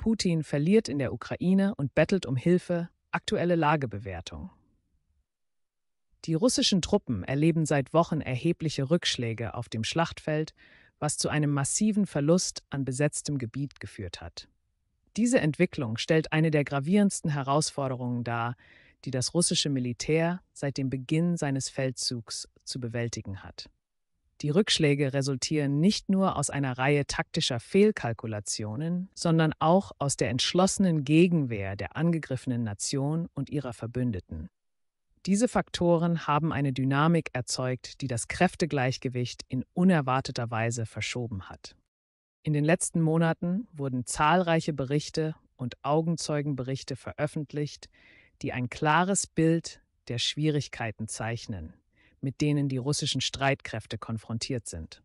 Putin verliert in der Ukraine und bettelt um Hilfe, aktuelle Lagebewertung. Die russischen Truppen erleben seit Wochen erhebliche Rückschläge auf dem Schlachtfeld, was zu einem massiven Verlust an besetztem Gebiet geführt hat. Diese Entwicklung stellt eine der gravierendsten Herausforderungen dar, die das russische Militär seit dem Beginn seines Feldzugs zu bewältigen hat. Die Rückschläge resultieren nicht nur aus einer Reihe taktischer Fehlkalkulationen, sondern auch aus der entschlossenen Gegenwehr der angegriffenen Nation und ihrer Verbündeten. Diese Faktoren haben eine Dynamik erzeugt, die das Kräftegleichgewicht in unerwarteter Weise verschoben hat. In den letzten Monaten wurden zahlreiche Berichte und Augenzeugenberichte veröffentlicht, die ein klares Bild der Schwierigkeiten zeichnen, mit denen die russischen Streitkräfte konfrontiert sind.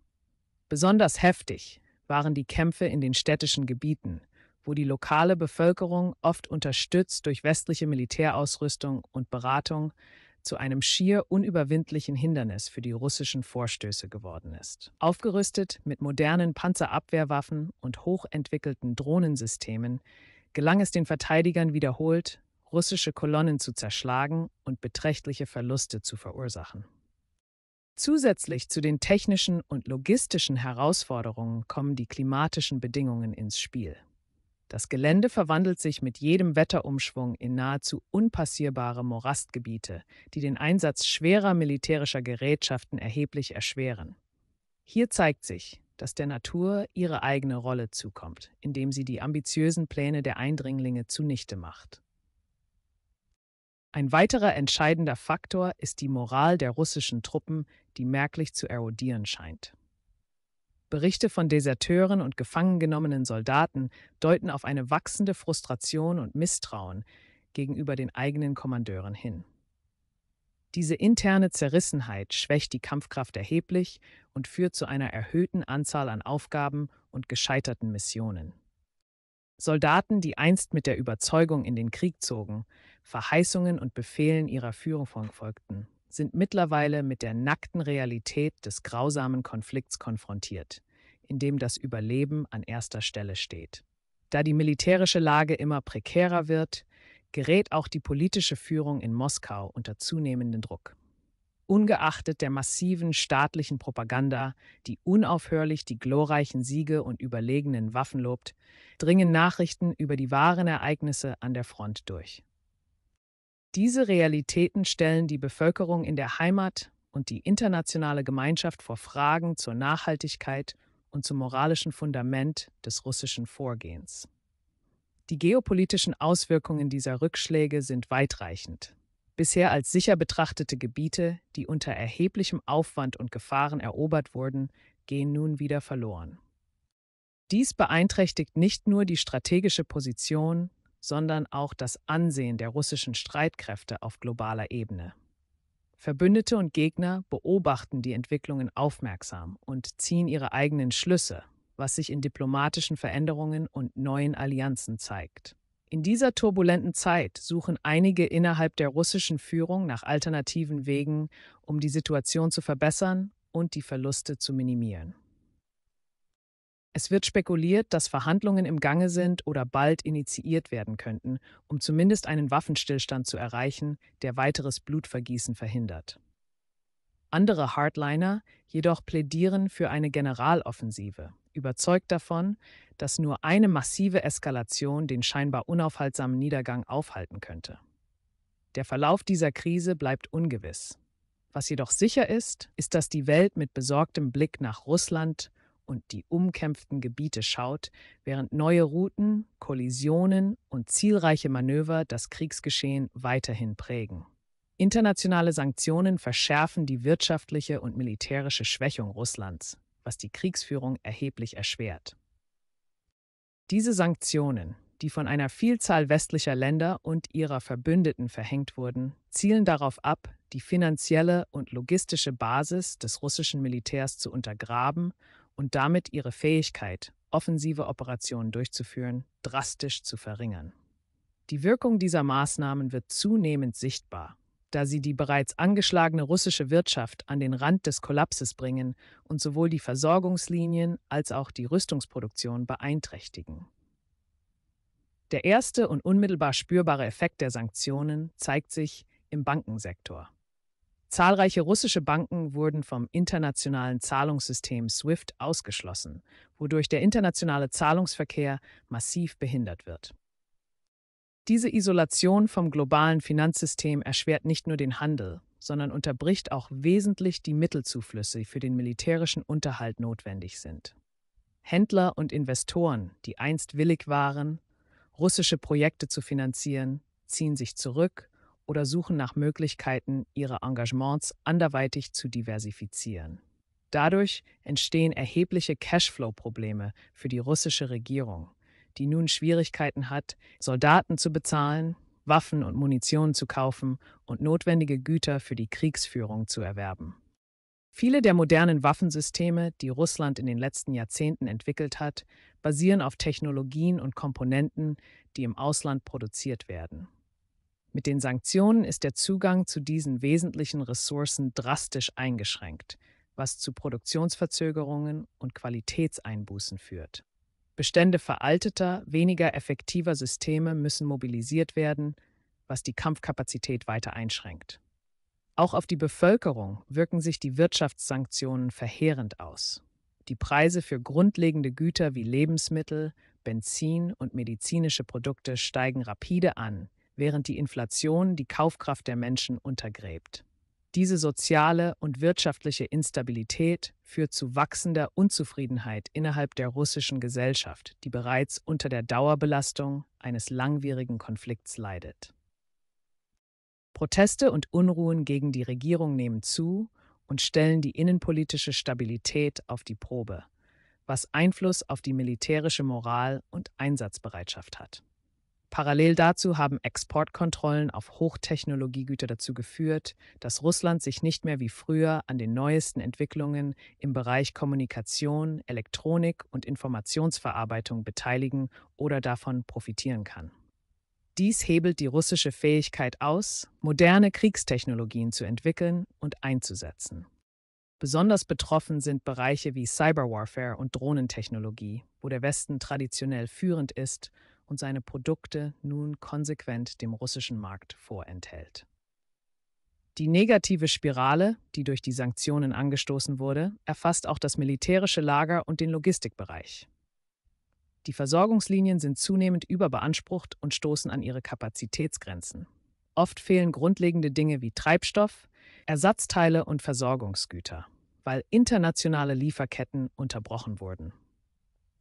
Besonders heftig waren die Kämpfe in den städtischen Gebieten, wo die lokale Bevölkerung, oft unterstützt durch westliche Militärausrüstung und Beratung, zu einem schier unüberwindlichen Hindernis für die russischen Vorstöße geworden ist. Aufgerüstet mit modernen Panzerabwehrwaffen und hochentwickelten Drohnensystemen gelang es den Verteidigern wiederholt, russische Kolonnen zu zerschlagen und beträchtliche Verluste zu verursachen. Zusätzlich zu den technischen und logistischen Herausforderungen kommen die klimatischen Bedingungen ins Spiel. Das Gelände verwandelt sich mit jedem Wetterumschwung in nahezu unpassierbare Morastgebiete, die den Einsatz schwerer militärischer Gerätschaften erheblich erschweren. Hier zeigt sich, dass der Natur ihre eigene Rolle zukommt, indem sie die ambitiösen Pläne der Eindringlinge zunichte macht. Ein weiterer entscheidender Faktor ist die Moral der russischen Truppen, die merklich zu erodieren scheint. Berichte von Deserteuren und gefangengenommenen Soldaten deuten auf eine wachsende Frustration und Misstrauen gegenüber den eigenen Kommandeuren hin. Diese interne Zerrissenheit schwächt die Kampfkraft erheblich und führt zu einer erhöhten Anzahl an Aufgaben und gescheiterten Missionen. Soldaten, die einst mit der Überzeugung in den Krieg zogen, Verheißungen und Befehlen ihrer Führung folgten, sind mittlerweile mit der nackten Realität des grausamen Konflikts konfrontiert, in dem das Überleben an erster Stelle steht. Da die militärische Lage immer prekärer wird, gerät auch die politische Führung in Moskau unter zunehmenden Druck. Ungeachtet der massiven staatlichen Propaganda, die unaufhörlich die glorreichen Siege und überlegenen Waffen lobt, dringen Nachrichten über die wahren Ereignisse an der Front durch. Diese Realitäten stellen die Bevölkerung in der Heimat und die internationale Gemeinschaft vor Fragen zur Nachhaltigkeit und zum moralischen Fundament des russischen Vorgehens. Die geopolitischen Auswirkungen dieser Rückschläge sind weitreichend. Bisher als sicher betrachtete Gebiete, die unter erheblichem Aufwand und Gefahren erobert wurden, gehen nun wieder verloren. Dies beeinträchtigt nicht nur die strategische Position sondern auch das Ansehen der russischen Streitkräfte auf globaler Ebene. Verbündete und Gegner beobachten die Entwicklungen aufmerksam und ziehen ihre eigenen Schlüsse, was sich in diplomatischen Veränderungen und neuen Allianzen zeigt. In dieser turbulenten Zeit suchen einige innerhalb der russischen Führung nach alternativen Wegen, um die Situation zu verbessern und die Verluste zu minimieren. Es wird spekuliert, dass Verhandlungen im Gange sind oder bald initiiert werden könnten, um zumindest einen Waffenstillstand zu erreichen, der weiteres Blutvergießen verhindert. Andere Hardliner jedoch plädieren für eine Generaloffensive, überzeugt davon, dass nur eine massive Eskalation den scheinbar unaufhaltsamen Niedergang aufhalten könnte. Der Verlauf dieser Krise bleibt ungewiss. Was jedoch sicher ist, ist, dass die Welt mit besorgtem Blick nach Russland, und die umkämpften Gebiete schaut, während neue Routen, Kollisionen und zielreiche Manöver das Kriegsgeschehen weiterhin prägen. Internationale Sanktionen verschärfen die wirtschaftliche und militärische Schwächung Russlands, was die Kriegsführung erheblich erschwert. Diese Sanktionen, die von einer Vielzahl westlicher Länder und ihrer Verbündeten verhängt wurden, zielen darauf ab, die finanzielle und logistische Basis des russischen Militärs zu untergraben und damit ihre Fähigkeit, offensive Operationen durchzuführen, drastisch zu verringern. Die Wirkung dieser Maßnahmen wird zunehmend sichtbar, da sie die bereits angeschlagene russische Wirtschaft an den Rand des Kollapses bringen und sowohl die Versorgungslinien als auch die Rüstungsproduktion beeinträchtigen. Der erste und unmittelbar spürbare Effekt der Sanktionen zeigt sich im Bankensektor. Zahlreiche russische Banken wurden vom internationalen Zahlungssystem SWIFT ausgeschlossen, wodurch der internationale Zahlungsverkehr massiv behindert wird. Diese Isolation vom globalen Finanzsystem erschwert nicht nur den Handel, sondern unterbricht auch wesentlich die Mittelzuflüsse, die für den militärischen Unterhalt notwendig sind. Händler und Investoren, die einst willig waren, russische Projekte zu finanzieren, ziehen sich zurück oder suchen nach Möglichkeiten, ihre Engagements anderweitig zu diversifizieren. Dadurch entstehen erhebliche Cashflow-Probleme für die russische Regierung, die nun Schwierigkeiten hat, Soldaten zu bezahlen, Waffen und Munition zu kaufen und notwendige Güter für die Kriegsführung zu erwerben. Viele der modernen Waffensysteme, die Russland in den letzten Jahrzehnten entwickelt hat, basieren auf Technologien und Komponenten, die im Ausland produziert werden. Mit den Sanktionen ist der Zugang zu diesen wesentlichen Ressourcen drastisch eingeschränkt, was zu Produktionsverzögerungen und Qualitätseinbußen führt. Bestände veralteter, weniger effektiver Systeme müssen mobilisiert werden, was die Kampfkapazität weiter einschränkt. Auch auf die Bevölkerung wirken sich die Wirtschaftssanktionen verheerend aus. Die Preise für grundlegende Güter wie Lebensmittel, Benzin und medizinische Produkte steigen rapide an, während die Inflation die Kaufkraft der Menschen untergräbt. Diese soziale und wirtschaftliche Instabilität führt zu wachsender Unzufriedenheit innerhalb der russischen Gesellschaft, die bereits unter der Dauerbelastung eines langwierigen Konflikts leidet. Proteste und Unruhen gegen die Regierung nehmen zu und stellen die innenpolitische Stabilität auf die Probe, was Einfluss auf die militärische Moral und Einsatzbereitschaft hat. Parallel dazu haben Exportkontrollen auf Hochtechnologiegüter dazu geführt, dass Russland sich nicht mehr wie früher an den neuesten Entwicklungen im Bereich Kommunikation, Elektronik und Informationsverarbeitung beteiligen oder davon profitieren kann. Dies hebelt die russische Fähigkeit aus, moderne Kriegstechnologien zu entwickeln und einzusetzen. Besonders betroffen sind Bereiche wie Cyberwarfare und Drohnentechnologie, wo der Westen traditionell führend ist und seine Produkte nun konsequent dem russischen Markt vorenthält. Die negative Spirale, die durch die Sanktionen angestoßen wurde, erfasst auch das militärische Lager und den Logistikbereich. Die Versorgungslinien sind zunehmend überbeansprucht und stoßen an ihre Kapazitätsgrenzen. Oft fehlen grundlegende Dinge wie Treibstoff, Ersatzteile und Versorgungsgüter, weil internationale Lieferketten unterbrochen wurden.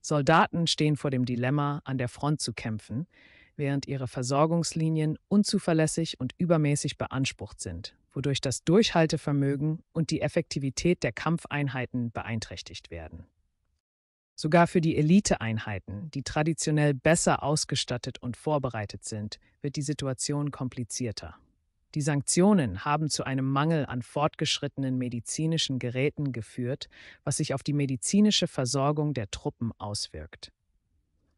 Soldaten stehen vor dem Dilemma, an der Front zu kämpfen, während ihre Versorgungslinien unzuverlässig und übermäßig beansprucht sind, wodurch das Durchhaltevermögen und die Effektivität der Kampfeinheiten beeinträchtigt werden. Sogar für die Eliteeinheiten, die traditionell besser ausgestattet und vorbereitet sind, wird die Situation komplizierter. Die Sanktionen haben zu einem Mangel an fortgeschrittenen medizinischen Geräten geführt, was sich auf die medizinische Versorgung der Truppen auswirkt.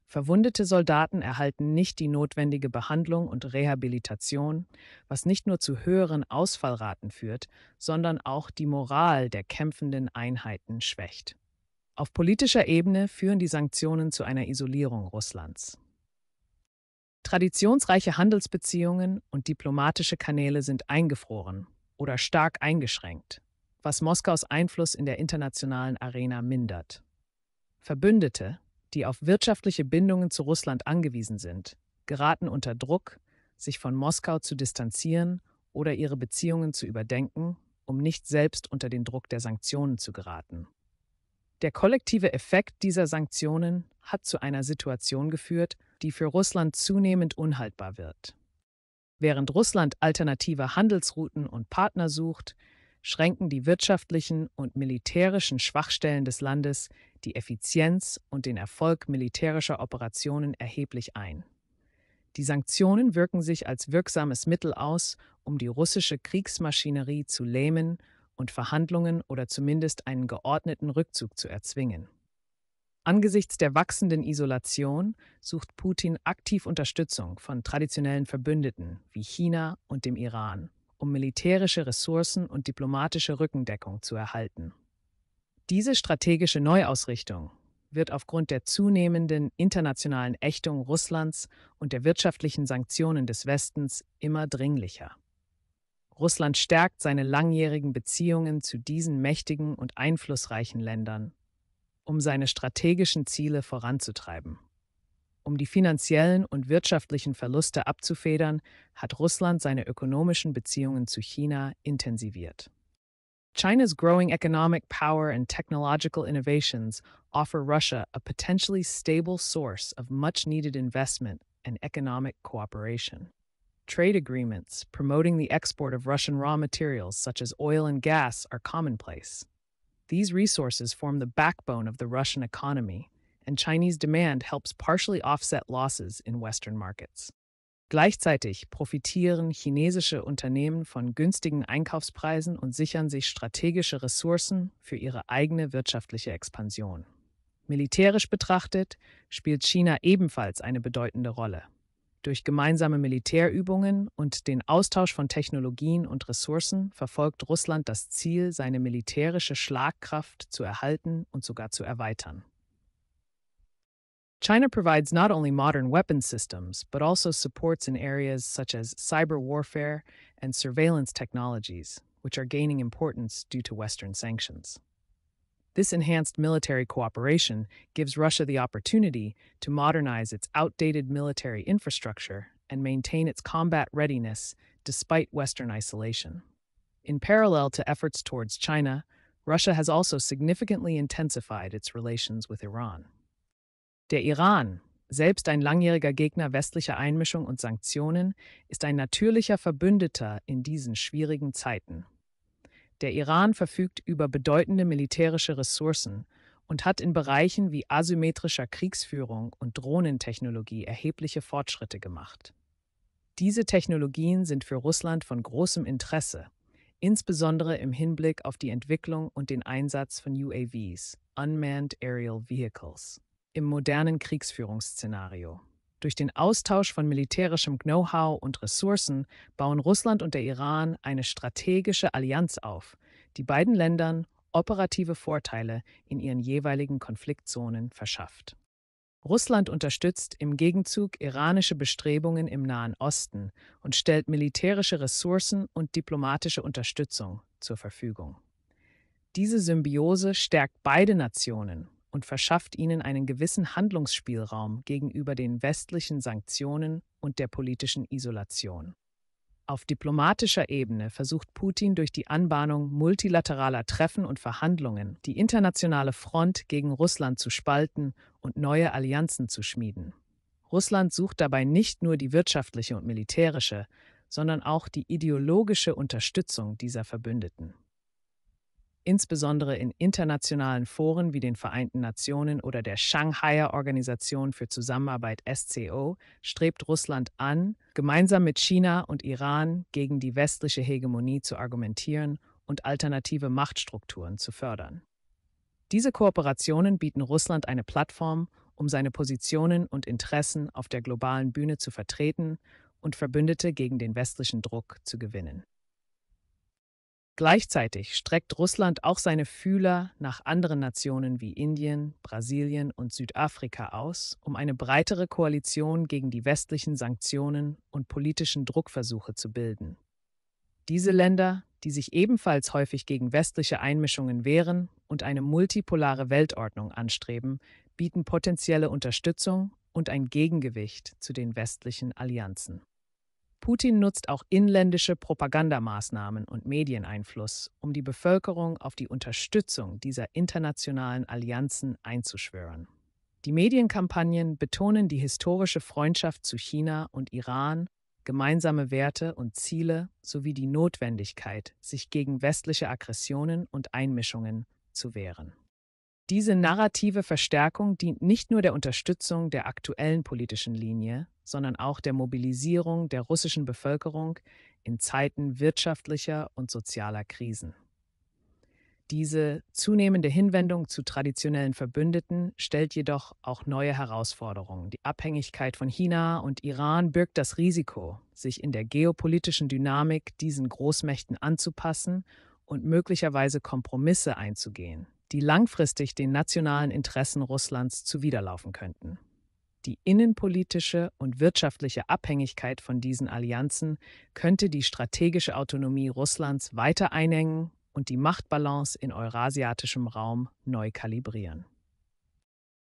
Verwundete Soldaten erhalten nicht die notwendige Behandlung und Rehabilitation, was nicht nur zu höheren Ausfallraten führt, sondern auch die Moral der kämpfenden Einheiten schwächt. Auf politischer Ebene führen die Sanktionen zu einer Isolierung Russlands. Traditionsreiche Handelsbeziehungen und diplomatische Kanäle sind eingefroren oder stark eingeschränkt, was Moskaus Einfluss in der internationalen Arena mindert. Verbündete, die auf wirtschaftliche Bindungen zu Russland angewiesen sind, geraten unter Druck, sich von Moskau zu distanzieren oder ihre Beziehungen zu überdenken, um nicht selbst unter den Druck der Sanktionen zu geraten. Der kollektive Effekt dieser Sanktionen hat zu einer Situation geführt, die für Russland zunehmend unhaltbar wird. Während Russland alternative Handelsrouten und Partner sucht, schränken die wirtschaftlichen und militärischen Schwachstellen des Landes die Effizienz und den Erfolg militärischer Operationen erheblich ein. Die Sanktionen wirken sich als wirksames Mittel aus, um die russische Kriegsmaschinerie zu lähmen und Verhandlungen oder zumindest einen geordneten Rückzug zu erzwingen. Angesichts der wachsenden Isolation sucht Putin aktiv Unterstützung von traditionellen Verbündeten wie China und dem Iran, um militärische Ressourcen und diplomatische Rückendeckung zu erhalten. Diese strategische Neuausrichtung wird aufgrund der zunehmenden internationalen Ächtung Russlands und der wirtschaftlichen Sanktionen des Westens immer dringlicher. Russland stärkt seine langjährigen Beziehungen zu diesen mächtigen und einflussreichen Ländern um seine strategischen Ziele voranzutreiben. Um die finanziellen und wirtschaftlichen Verluste abzufedern, hat Russland seine ökonomischen Beziehungen zu China intensiviert. China's growing economic power and technological innovations offer Russia a potentially stable source of much needed investment and economic cooperation. Trade agreements promoting the export of Russian raw materials such as oil and gas are commonplace. These resources form the backbone of the Russian economy, and Chinese demand helps partially offset losses in Western markets. Gleichzeitig profitieren chinesische Unternehmen von günstigen Einkaufspreisen und sichern sich strategische Ressourcen für ihre eigene wirtschaftliche Expansion. Militärisch betrachtet spielt China ebenfalls eine bedeutende Rolle. Durch gemeinsame Militärübungen und den Austausch von Technologien und Ressourcen verfolgt Russland das Ziel, seine militärische Schlagkraft zu erhalten und sogar zu erweitern. China provides not only modern weapon systems, but also supports in areas such as cyber warfare and surveillance technologies, which are gaining importance due to Western sanctions. This enhanced military cooperation gives Russia the opportunity to modernize its outdated military infrastructure and maintain its combat readiness despite Western isolation. In parallel to efforts towards China, Russia has also significantly intensified its relations with Iran. Der Iran, selbst ein langjähriger Gegner westlicher Einmischung und Sanktionen, ist ein natürlicher Verbündeter in diesen schwierigen Zeiten. Der Iran verfügt über bedeutende militärische Ressourcen und hat in Bereichen wie asymmetrischer Kriegsführung und Drohnentechnologie erhebliche Fortschritte gemacht. Diese Technologien sind für Russland von großem Interesse, insbesondere im Hinblick auf die Entwicklung und den Einsatz von UAVs, Unmanned Aerial Vehicles, im modernen Kriegsführungsszenario. Durch den Austausch von militärischem Know-how und Ressourcen bauen Russland und der Iran eine strategische Allianz auf, die beiden Ländern operative Vorteile in ihren jeweiligen Konfliktzonen verschafft. Russland unterstützt im Gegenzug iranische Bestrebungen im Nahen Osten und stellt militärische Ressourcen und diplomatische Unterstützung zur Verfügung. Diese Symbiose stärkt beide Nationen und verschafft ihnen einen gewissen Handlungsspielraum gegenüber den westlichen Sanktionen und der politischen Isolation. Auf diplomatischer Ebene versucht Putin durch die Anbahnung multilateraler Treffen und Verhandlungen die internationale Front gegen Russland zu spalten und neue Allianzen zu schmieden. Russland sucht dabei nicht nur die wirtschaftliche und militärische, sondern auch die ideologische Unterstützung dieser Verbündeten insbesondere in internationalen Foren wie den Vereinten Nationen oder der Shanghaier Organisation für Zusammenarbeit SCO, strebt Russland an, gemeinsam mit China und Iran gegen die westliche Hegemonie zu argumentieren und alternative Machtstrukturen zu fördern. Diese Kooperationen bieten Russland eine Plattform, um seine Positionen und Interessen auf der globalen Bühne zu vertreten und Verbündete gegen den westlichen Druck zu gewinnen. Gleichzeitig streckt Russland auch seine Fühler nach anderen Nationen wie Indien, Brasilien und Südafrika aus, um eine breitere Koalition gegen die westlichen Sanktionen und politischen Druckversuche zu bilden. Diese Länder, die sich ebenfalls häufig gegen westliche Einmischungen wehren und eine multipolare Weltordnung anstreben, bieten potenzielle Unterstützung und ein Gegengewicht zu den westlichen Allianzen. Putin nutzt auch inländische Propagandamaßnahmen und Medieneinfluss, um die Bevölkerung auf die Unterstützung dieser internationalen Allianzen einzuschwören. Die Medienkampagnen betonen die historische Freundschaft zu China und Iran, gemeinsame Werte und Ziele sowie die Notwendigkeit, sich gegen westliche Aggressionen und Einmischungen zu wehren. Diese narrative Verstärkung dient nicht nur der Unterstützung der aktuellen politischen Linie, sondern auch der Mobilisierung der russischen Bevölkerung in Zeiten wirtschaftlicher und sozialer Krisen. Diese zunehmende Hinwendung zu traditionellen Verbündeten stellt jedoch auch neue Herausforderungen. Die Abhängigkeit von China und Iran birgt das Risiko, sich in der geopolitischen Dynamik diesen Großmächten anzupassen und möglicherweise Kompromisse einzugehen die langfristig den nationalen Interessen Russlands zuwiderlaufen könnten. Die innenpolitische und wirtschaftliche Abhängigkeit von diesen Allianzen könnte die strategische Autonomie Russlands weiter einengen und die Machtbalance in eurasiatischem Raum neu kalibrieren.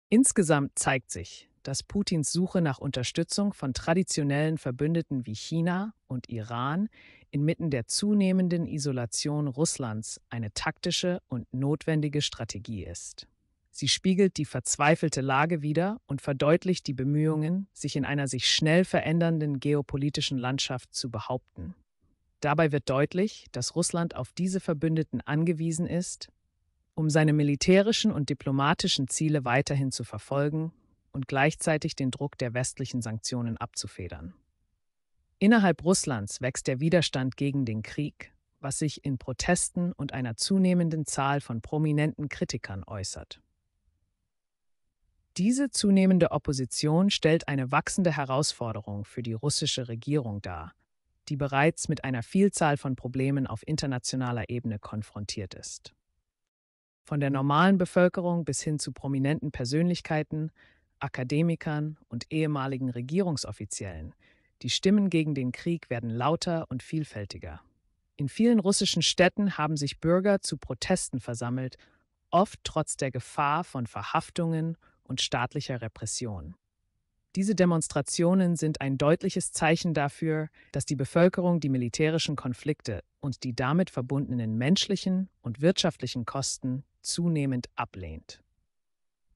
Insgesamt zeigt sich, dass Putins Suche nach Unterstützung von traditionellen Verbündeten wie China und Iran inmitten der zunehmenden Isolation Russlands eine taktische und notwendige Strategie ist. Sie spiegelt die verzweifelte Lage wider und verdeutlicht die Bemühungen, sich in einer sich schnell verändernden geopolitischen Landschaft zu behaupten. Dabei wird deutlich, dass Russland auf diese Verbündeten angewiesen ist, um seine militärischen und diplomatischen Ziele weiterhin zu verfolgen und gleichzeitig den Druck der westlichen Sanktionen abzufedern. Innerhalb Russlands wächst der Widerstand gegen den Krieg, was sich in Protesten und einer zunehmenden Zahl von prominenten Kritikern äußert. Diese zunehmende Opposition stellt eine wachsende Herausforderung für die russische Regierung dar, die bereits mit einer Vielzahl von Problemen auf internationaler Ebene konfrontiert ist. Von der normalen Bevölkerung bis hin zu prominenten Persönlichkeiten, Akademikern und ehemaligen Regierungsoffiziellen die Stimmen gegen den Krieg werden lauter und vielfältiger. In vielen russischen Städten haben sich Bürger zu Protesten versammelt, oft trotz der Gefahr von Verhaftungen und staatlicher Repression. Diese Demonstrationen sind ein deutliches Zeichen dafür, dass die Bevölkerung die militärischen Konflikte und die damit verbundenen menschlichen und wirtschaftlichen Kosten zunehmend ablehnt.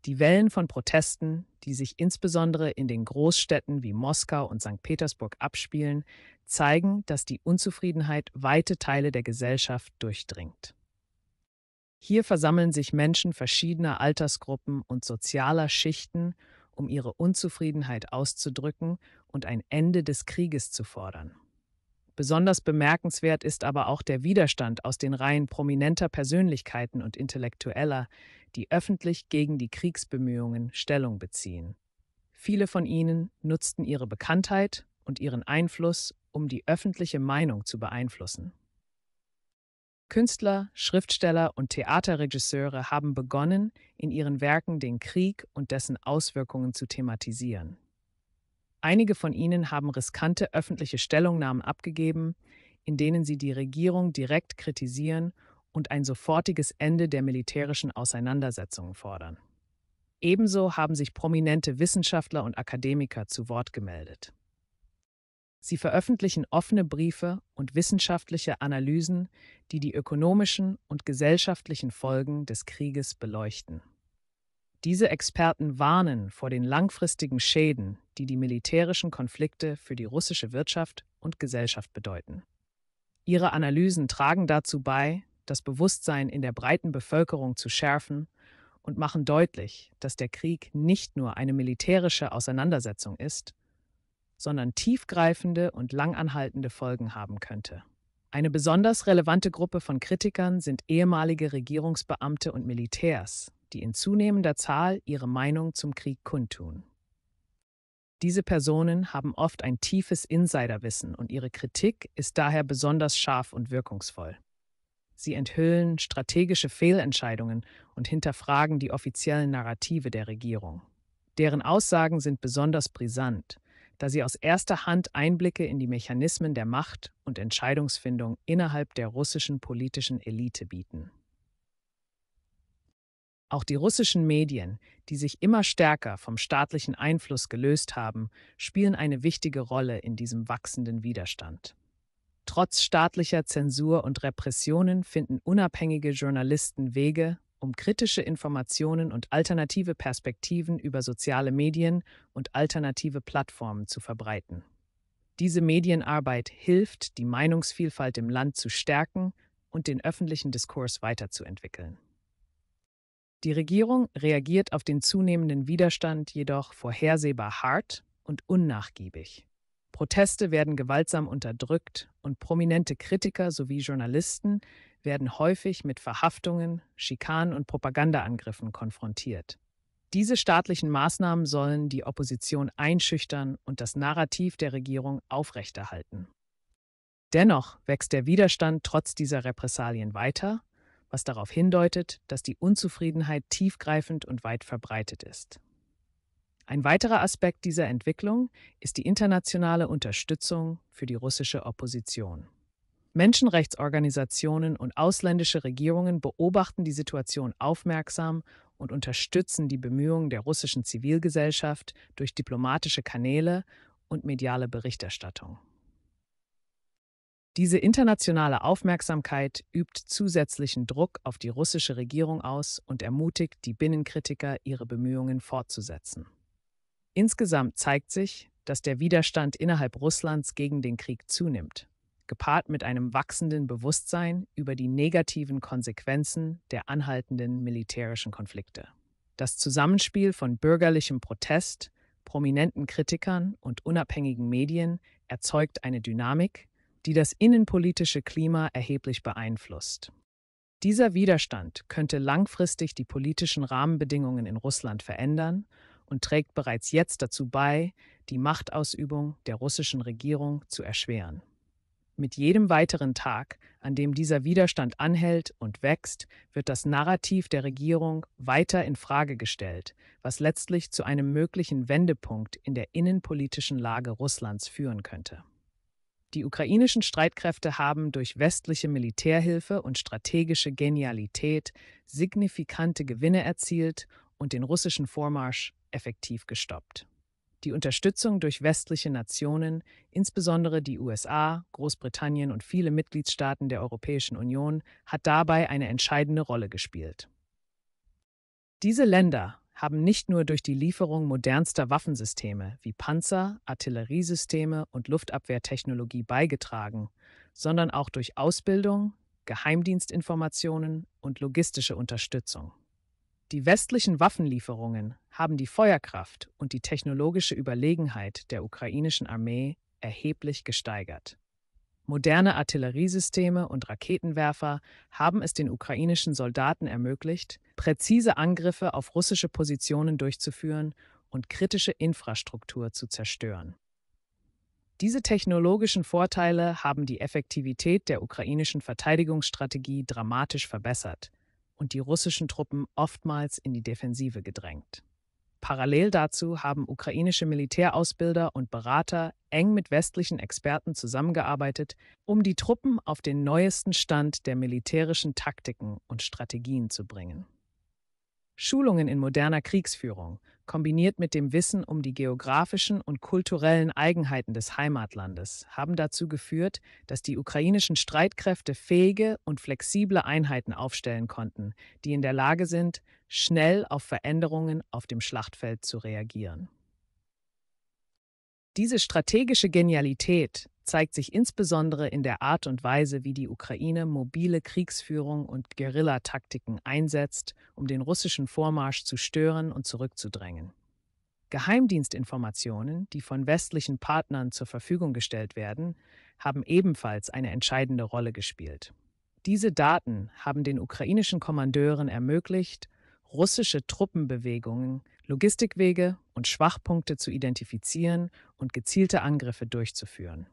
Die Wellen von Protesten, die sich insbesondere in den Großstädten wie Moskau und St. Petersburg abspielen, zeigen, dass die Unzufriedenheit weite Teile der Gesellschaft durchdringt. Hier versammeln sich Menschen verschiedener Altersgruppen und sozialer Schichten, um ihre Unzufriedenheit auszudrücken und ein Ende des Krieges zu fordern. Besonders bemerkenswert ist aber auch der Widerstand aus den Reihen prominenter Persönlichkeiten und Intellektueller, die öffentlich gegen die Kriegsbemühungen Stellung beziehen. Viele von ihnen nutzten ihre Bekanntheit und ihren Einfluss, um die öffentliche Meinung zu beeinflussen. Künstler, Schriftsteller und Theaterregisseure haben begonnen, in ihren Werken den Krieg und dessen Auswirkungen zu thematisieren. Einige von ihnen haben riskante öffentliche Stellungnahmen abgegeben, in denen sie die Regierung direkt kritisieren und ein sofortiges Ende der militärischen Auseinandersetzungen fordern. Ebenso haben sich prominente Wissenschaftler und Akademiker zu Wort gemeldet. Sie veröffentlichen offene Briefe und wissenschaftliche Analysen, die die ökonomischen und gesellschaftlichen Folgen des Krieges beleuchten. Diese Experten warnen vor den langfristigen Schäden, die die militärischen Konflikte für die russische Wirtschaft und Gesellschaft bedeuten. Ihre Analysen tragen dazu bei, das Bewusstsein in der breiten Bevölkerung zu schärfen und machen deutlich, dass der Krieg nicht nur eine militärische Auseinandersetzung ist, sondern tiefgreifende und langanhaltende Folgen haben könnte. Eine besonders relevante Gruppe von Kritikern sind ehemalige Regierungsbeamte und Militärs, die in zunehmender Zahl ihre Meinung zum Krieg kundtun. Diese Personen haben oft ein tiefes Insiderwissen und ihre Kritik ist daher besonders scharf und wirkungsvoll. Sie enthüllen strategische Fehlentscheidungen und hinterfragen die offiziellen Narrative der Regierung. Deren Aussagen sind besonders brisant, da sie aus erster Hand Einblicke in die Mechanismen der Macht und Entscheidungsfindung innerhalb der russischen politischen Elite bieten. Auch die russischen Medien, die sich immer stärker vom staatlichen Einfluss gelöst haben, spielen eine wichtige Rolle in diesem wachsenden Widerstand. Trotz staatlicher Zensur und Repressionen finden unabhängige Journalisten Wege, um kritische Informationen und alternative Perspektiven über soziale Medien und alternative Plattformen zu verbreiten. Diese Medienarbeit hilft, die Meinungsvielfalt im Land zu stärken und den öffentlichen Diskurs weiterzuentwickeln. Die Regierung reagiert auf den zunehmenden Widerstand jedoch vorhersehbar hart und unnachgiebig. Proteste werden gewaltsam unterdrückt und prominente Kritiker sowie Journalisten werden häufig mit Verhaftungen, Schikanen und Propagandaangriffen konfrontiert. Diese staatlichen Maßnahmen sollen die Opposition einschüchtern und das Narrativ der Regierung aufrechterhalten. Dennoch wächst der Widerstand trotz dieser Repressalien weiter was darauf hindeutet, dass die Unzufriedenheit tiefgreifend und weit verbreitet ist. Ein weiterer Aspekt dieser Entwicklung ist die internationale Unterstützung für die russische Opposition. Menschenrechtsorganisationen und ausländische Regierungen beobachten die Situation aufmerksam und unterstützen die Bemühungen der russischen Zivilgesellschaft durch diplomatische Kanäle und mediale Berichterstattung. Diese internationale Aufmerksamkeit übt zusätzlichen Druck auf die russische Regierung aus und ermutigt die Binnenkritiker, ihre Bemühungen fortzusetzen. Insgesamt zeigt sich, dass der Widerstand innerhalb Russlands gegen den Krieg zunimmt, gepaart mit einem wachsenden Bewusstsein über die negativen Konsequenzen der anhaltenden militärischen Konflikte. Das Zusammenspiel von bürgerlichem Protest, prominenten Kritikern und unabhängigen Medien erzeugt eine Dynamik, die das innenpolitische Klima erheblich beeinflusst. Dieser Widerstand könnte langfristig die politischen Rahmenbedingungen in Russland verändern und trägt bereits jetzt dazu bei, die Machtausübung der russischen Regierung zu erschweren. Mit jedem weiteren Tag, an dem dieser Widerstand anhält und wächst, wird das Narrativ der Regierung weiter in Frage gestellt, was letztlich zu einem möglichen Wendepunkt in der innenpolitischen Lage Russlands führen könnte. Die ukrainischen Streitkräfte haben durch westliche Militärhilfe und strategische Genialität signifikante Gewinne erzielt und den russischen Vormarsch effektiv gestoppt. Die Unterstützung durch westliche Nationen, insbesondere die USA, Großbritannien und viele Mitgliedstaaten der Europäischen Union, hat dabei eine entscheidende Rolle gespielt. Diese Länder haben nicht nur durch die Lieferung modernster Waffensysteme wie Panzer, Artilleriesysteme und Luftabwehrtechnologie beigetragen, sondern auch durch Ausbildung, Geheimdienstinformationen und logistische Unterstützung. Die westlichen Waffenlieferungen haben die Feuerkraft und die technologische Überlegenheit der ukrainischen Armee erheblich gesteigert. Moderne Artilleriesysteme und Raketenwerfer haben es den ukrainischen Soldaten ermöglicht, präzise Angriffe auf russische Positionen durchzuführen und kritische Infrastruktur zu zerstören. Diese technologischen Vorteile haben die Effektivität der ukrainischen Verteidigungsstrategie dramatisch verbessert und die russischen Truppen oftmals in die Defensive gedrängt. Parallel dazu haben ukrainische Militärausbilder und Berater eng mit westlichen Experten zusammengearbeitet, um die Truppen auf den neuesten Stand der militärischen Taktiken und Strategien zu bringen. Schulungen in moderner Kriegsführung, kombiniert mit dem Wissen um die geografischen und kulturellen Eigenheiten des Heimatlandes, haben dazu geführt, dass die ukrainischen Streitkräfte fähige und flexible Einheiten aufstellen konnten, die in der Lage sind, schnell auf Veränderungen auf dem Schlachtfeld zu reagieren. Diese strategische Genialität zeigt sich insbesondere in der Art und Weise, wie die Ukraine mobile Kriegsführung und Guerillataktiken einsetzt, um den russischen Vormarsch zu stören und zurückzudrängen. Geheimdienstinformationen, die von westlichen Partnern zur Verfügung gestellt werden, haben ebenfalls eine entscheidende Rolle gespielt. Diese Daten haben den ukrainischen Kommandeuren ermöglicht, russische Truppenbewegungen, Logistikwege und Schwachpunkte zu identifizieren und gezielte Angriffe durchzuführen.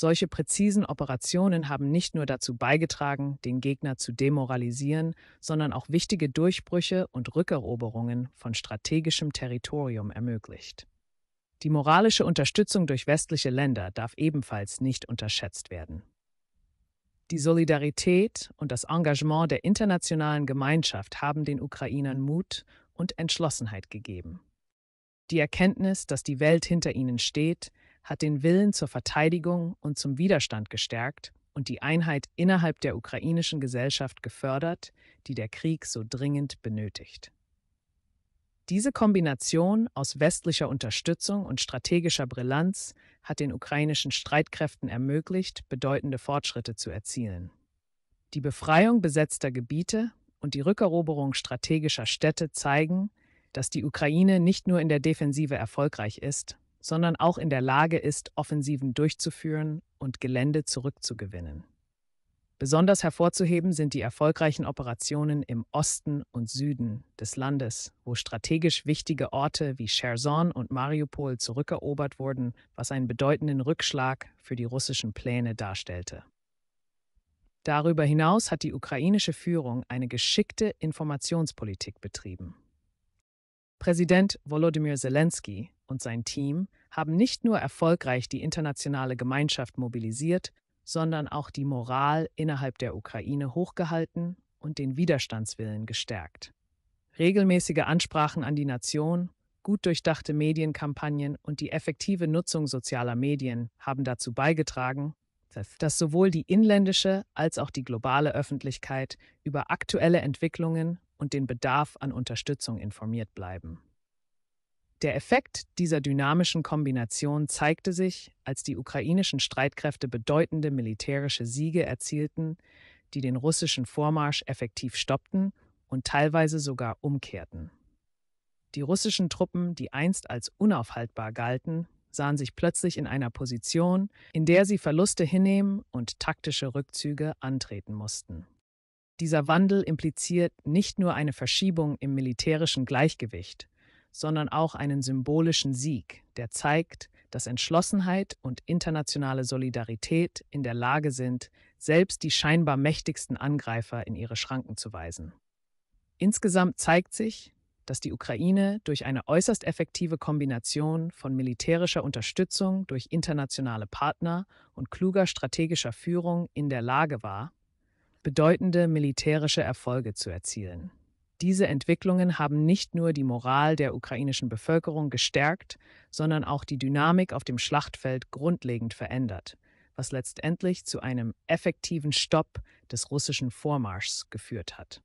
Solche präzisen Operationen haben nicht nur dazu beigetragen, den Gegner zu demoralisieren, sondern auch wichtige Durchbrüche und Rückeroberungen von strategischem Territorium ermöglicht. Die moralische Unterstützung durch westliche Länder darf ebenfalls nicht unterschätzt werden. Die Solidarität und das Engagement der internationalen Gemeinschaft haben den Ukrainern Mut und Entschlossenheit gegeben. Die Erkenntnis, dass die Welt hinter ihnen steht, hat den Willen zur Verteidigung und zum Widerstand gestärkt und die Einheit innerhalb der ukrainischen Gesellschaft gefördert, die der Krieg so dringend benötigt. Diese Kombination aus westlicher Unterstützung und strategischer Brillanz hat den ukrainischen Streitkräften ermöglicht, bedeutende Fortschritte zu erzielen. Die Befreiung besetzter Gebiete und die Rückeroberung strategischer Städte zeigen, dass die Ukraine nicht nur in der Defensive erfolgreich ist, sondern auch in der Lage ist, Offensiven durchzuführen und Gelände zurückzugewinnen. Besonders hervorzuheben sind die erfolgreichen Operationen im Osten und Süden des Landes, wo strategisch wichtige Orte wie Cherson und Mariupol zurückerobert wurden, was einen bedeutenden Rückschlag für die russischen Pläne darstellte. Darüber hinaus hat die ukrainische Führung eine geschickte Informationspolitik betrieben. Präsident Volodymyr Zelensky und sein Team haben nicht nur erfolgreich die internationale Gemeinschaft mobilisiert, sondern auch die Moral innerhalb der Ukraine hochgehalten und den Widerstandswillen gestärkt. Regelmäßige Ansprachen an die Nation, gut durchdachte Medienkampagnen und die effektive Nutzung sozialer Medien haben dazu beigetragen, dass sowohl die inländische als auch die globale Öffentlichkeit über aktuelle Entwicklungen und den Bedarf an Unterstützung informiert bleiben. Der Effekt dieser dynamischen Kombination zeigte sich, als die ukrainischen Streitkräfte bedeutende militärische Siege erzielten, die den russischen Vormarsch effektiv stoppten und teilweise sogar umkehrten. Die russischen Truppen, die einst als unaufhaltbar galten, sahen sich plötzlich in einer Position, in der sie Verluste hinnehmen und taktische Rückzüge antreten mussten. Dieser Wandel impliziert nicht nur eine Verschiebung im militärischen Gleichgewicht, sondern auch einen symbolischen Sieg, der zeigt, dass Entschlossenheit und internationale Solidarität in der Lage sind, selbst die scheinbar mächtigsten Angreifer in ihre Schranken zu weisen. Insgesamt zeigt sich, dass die Ukraine durch eine äußerst effektive Kombination von militärischer Unterstützung durch internationale Partner und kluger strategischer Führung in der Lage war, bedeutende militärische Erfolge zu erzielen. Diese Entwicklungen haben nicht nur die Moral der ukrainischen Bevölkerung gestärkt, sondern auch die Dynamik auf dem Schlachtfeld grundlegend verändert, was letztendlich zu einem effektiven Stopp des russischen Vormarschs geführt hat.